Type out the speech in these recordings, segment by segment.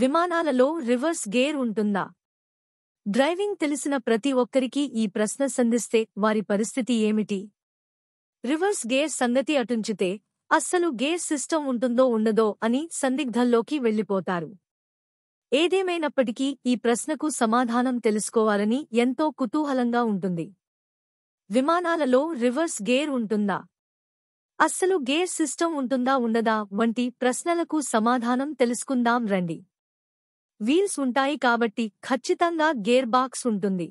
విమానాలలో reverse gear ఉంటుందా driving తెలిసిన ప్రతి ఒక్కరికీ ఈ ప్రశ్న సంధిస్తే వారి పరిస్థితి ఏమిటి రివర్స్ గేర్ సంగతి అటుంచితే అస్సలు గేర్ సిస్టమ్ ఉంటుందో ఉండదో అని సందిగ్ధంలోకి వెళ్ళిపోతారు ఏదేమైనప్పటికీ ఈ ప్రశ్నకు సమాధానం తెలుసుకోవాలని ఎంతో కుతూహలంగా ఉంటుంది విమానాలలో రివర్స్ గేర్ ఉంటుందా అస్సలు గేర్ సిస్టమ్ ఉంటుందా ఉండదా వంటి ప్రశ్నలకు సమాధానం తెలుసుకుందాం రండి వీల్స్ ఉంటాయి కాబట్టి ఖచ్చితంగా గేర్ బాక్స్ ఉంటుంది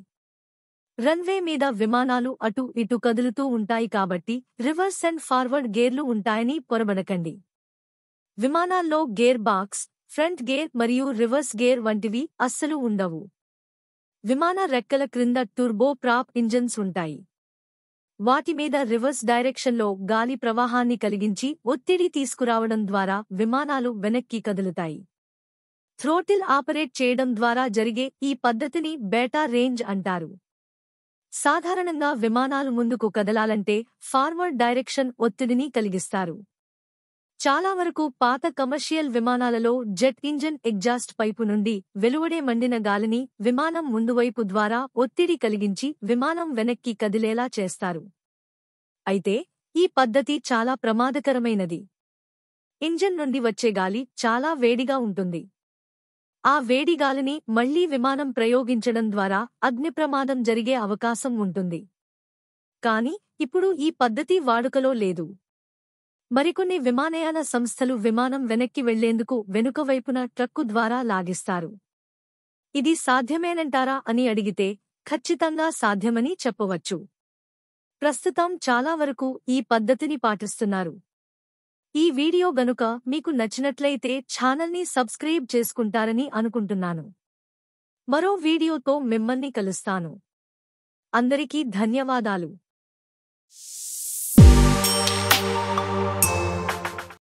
రన్వే మీద విమానాలు అటు ఇటు కదులుతూ ఉంటాయి కాబట్టి రివర్స్ అండ్ ఫార్వర్డ్ గేర్లు ఉంటాయని పొరబడకండి విమానాల్లో గేర్ బాక్స్ ఫ్రంట్ గేర్ మరియు రివర్స్ గేర్ వంటివి అస్సలు ఉండవు విమాన రెక్కల క్రింద టూర్బో ప్రాప్ ఇంజన్స్ ఉంటాయి వాటి మీద రివర్స్ డైరెక్షన్లో గాలి ప్రవాహాన్ని కలిగించి ఒత్తిడి తీసుకురావడం ద్వారా విమానాలు వెనక్కి కదులుతాయి థ్రోటిల్ ఆపరేట్ చేయడం ద్వారా జరిగే ఈ పద్ధతిని బేటా రేంజ్ అంటారు సాధారణంగా విమానాలు ముందుకు కదలాలంటే ఫార్వర్డ్ డైరెక్షన్ ఒత్తిడిని కలిగిస్తారు చాలా వరకు పాత కమర్షియల్ విమానాలలో జెట్ ఇంజన్ ఎగ్జాస్ట్ పైపు నుండి వెలువడే మండిన గాలిని విమానం ముందువైపు ద్వారా ఒత్తిడి కలిగించి విమానం వెనక్కి కదిలేలా చేస్తారు అయితే ఈ పద్ధతి చాలా ప్రమాదకరమైనది ఇంజన్ నుండి వచ్చే గాలి చాలా వేడిగా ఉంటుంది ఆ వేడిగాలిని మళ్లీ విమానం ప్రయోగించడం ద్వారా అగ్నిప్రమాదం జరిగే అవకాశం ఉంటుంది కాని ఇప్పుడు ఈ పద్ధతి వాడుకలో లేదు మరికొన్ని విమానయాన సంస్థలు విమానం వెనక్కి వెళ్లేందుకు వెనుకవైపున ట్రక్కు ద్వారా లాగిస్తారు ఇది సాధ్యమేనంటారా అని అడిగితే ఖచ్చితంగా సాధ్యమని చెప్పవచ్చు ప్రస్తుతం చాలా వరకు ఈ పద్ధతిని పాటిస్తున్నారు ఈ వీడియో గనుక మీకు నచ్చినట్లయితే ఛానల్ని సబ్స్క్రైబ్ చేసుకుంటారని అనుకుంటున్నాను మరో వీడియోతో మిమ్మల్ని కలుస్తాను అందరికీ ధన్యవాదాలు